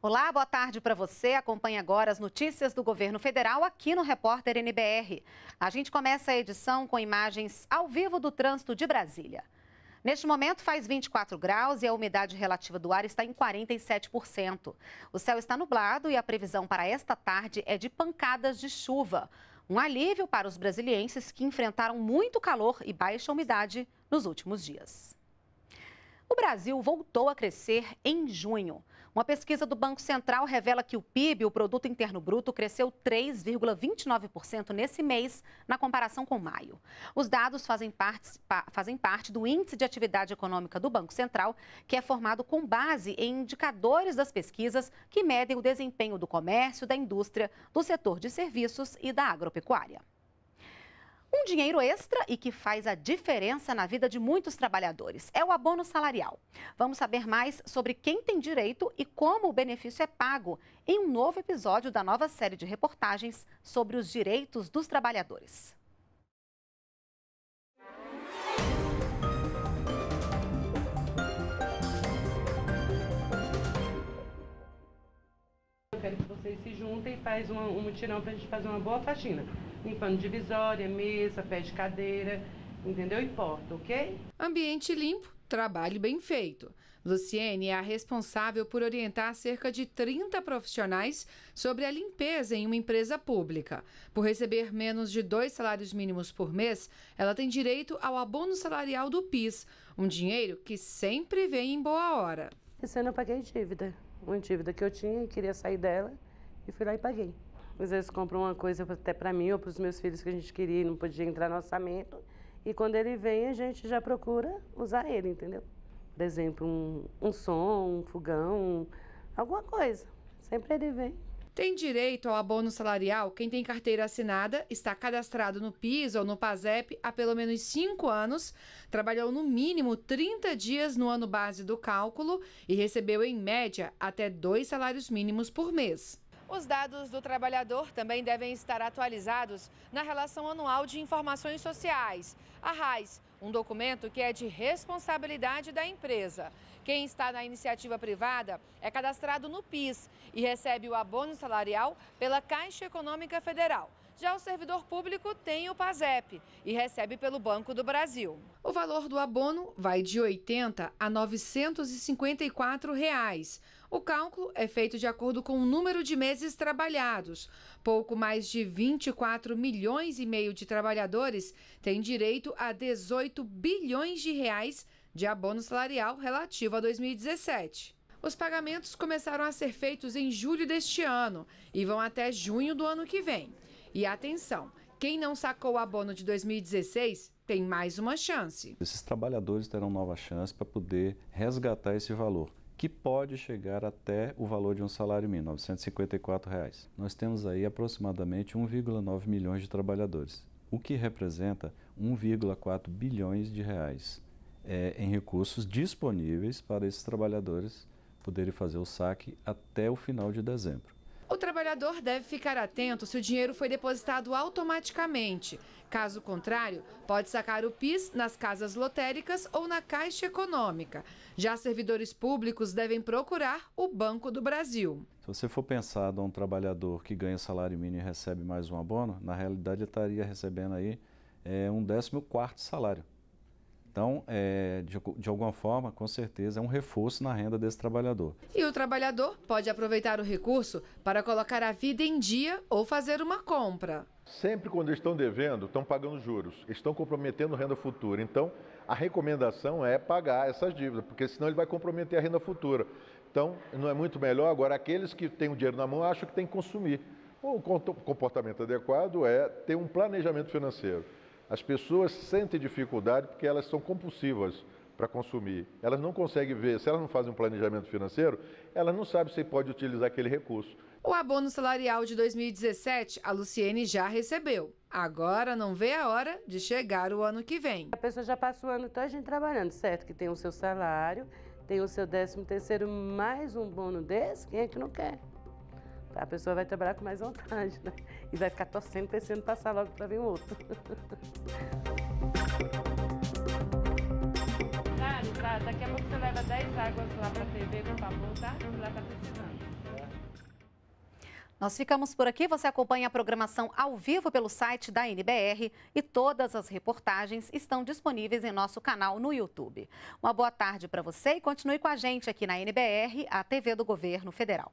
Olá, boa tarde para você. Acompanhe agora as notícias do governo federal aqui no Repórter NBR. A gente começa a edição com imagens ao vivo do trânsito de Brasília. Neste momento faz 24 graus e a umidade relativa do ar está em 47%. O céu está nublado e a previsão para esta tarde é de pancadas de chuva. Um alívio para os brasilienses que enfrentaram muito calor e baixa umidade nos últimos dias. O Brasil voltou a crescer em junho. Uma pesquisa do Banco Central revela que o PIB, o Produto Interno Bruto, cresceu 3,29% nesse mês, na comparação com maio. Os dados fazem parte, fazem parte do Índice de Atividade Econômica do Banco Central, que é formado com base em indicadores das pesquisas que medem o desempenho do comércio, da indústria, do setor de serviços e da agropecuária. Um dinheiro extra e que faz a diferença na vida de muitos trabalhadores é o abono salarial. Vamos saber mais sobre quem tem direito e como o benefício é pago em um novo episódio da nova série de reportagens sobre os direitos dos trabalhadores. Eu quero que vocês se juntem e faz um, um mutirão para a gente fazer uma boa faxina limpando divisória, mesa, pé de cadeira, entendeu? E porta, ok? Ambiente limpo, trabalho bem feito. Luciene é a responsável por orientar cerca de 30 profissionais sobre a limpeza em uma empresa pública. Por receber menos de dois salários mínimos por mês, ela tem direito ao abono salarial do PIS, um dinheiro que sempre vem em boa hora. Esse ano eu paguei dívida, uma dívida que eu tinha e queria sair dela, e fui lá e paguei. Às vezes compram uma coisa até para mim ou para os meus filhos que a gente queria e não podia entrar no orçamento. E quando ele vem, a gente já procura usar ele, entendeu? Por exemplo, um, um som, um fogão, alguma coisa. Sempre ele vem. Tem direito ao abono salarial quem tem carteira assinada, está cadastrado no PIS ou no PASEP há pelo menos 5 anos, trabalhou no mínimo 30 dias no ano base do cálculo e recebeu, em média, até dois salários mínimos por mês. Os dados do trabalhador também devem estar atualizados na Relação Anual de Informações Sociais, a RAIS, um documento que é de responsabilidade da empresa. Quem está na iniciativa privada é cadastrado no PIS e recebe o abono salarial pela Caixa Econômica Federal. Já o servidor público tem o PASEP e recebe pelo Banco do Brasil. O valor do abono vai de 80 a 954 reais. O cálculo é feito de acordo com o número de meses trabalhados. Pouco mais de 24 milhões e meio de trabalhadores têm direito a 18 bilhões de reais de abono salarial relativo a 2017. Os pagamentos começaram a ser feitos em julho deste ano e vão até junho do ano que vem. E atenção, quem não sacou o abono de 2016 tem mais uma chance. Esses trabalhadores terão nova chance para poder resgatar esse valor que pode chegar até o valor de um salário mínimo, R$ 954. Reais. Nós temos aí aproximadamente 1,9 milhões de trabalhadores, o que representa 1,4 bilhões de reais é, em recursos disponíveis para esses trabalhadores poderem fazer o saque até o final de dezembro. O trabalhador deve ficar atento se o dinheiro foi depositado automaticamente. Caso contrário, pode sacar o PIS nas casas lotéricas ou na Caixa Econômica. Já servidores públicos devem procurar o Banco do Brasil. Se você for pensado a um trabalhador que ganha salário mínimo e recebe mais um abono, na realidade ele estaria recebendo aí é, um décimo quarto salário. Então, é, de, de, alguma forma, com certeza, é um reforço na renda desse trabalhador. E o trabalhador pode aproveitar o recurso para colocar a vida em dia ou fazer uma compra. Sempre quando estão devendo, estão pagando juros, estão comprometendo renda futura. Então, a recomendação é pagar essas dívidas, porque senão ele vai comprometer a renda futura. Então, não é muito melhor. Agora, aqueles que têm o dinheiro na mão acham que tem que consumir. O comportamento adequado é ter um planejamento financeiro. As pessoas sentem dificuldade porque elas são compulsivas para consumir. Elas não conseguem ver, se elas não fazem um planejamento financeiro, elas não sabem se pode utilizar aquele recurso. O abono salarial de 2017, a Luciene já recebeu. Agora não vê a hora de chegar o ano que vem. A pessoa já passa o ano todo trabalhando, certo? Que tem o seu salário, tem o seu décimo terceiro, mais um bono desse, quem é que não quer? a pessoa vai trabalhar com mais vontade, né? E vai ficar torcendo, pensando em passar logo para vir outro. Claro, tá, daqui a pouco você leva 10 águas lá para beber, por favor, tá? Lá tá precisando. Nós ficamos por aqui. Você acompanha a programação ao vivo pelo site da NBR e todas as reportagens estão disponíveis em nosso canal no YouTube. Uma boa tarde para você e continue com a gente aqui na NBR, a TV do Governo Federal.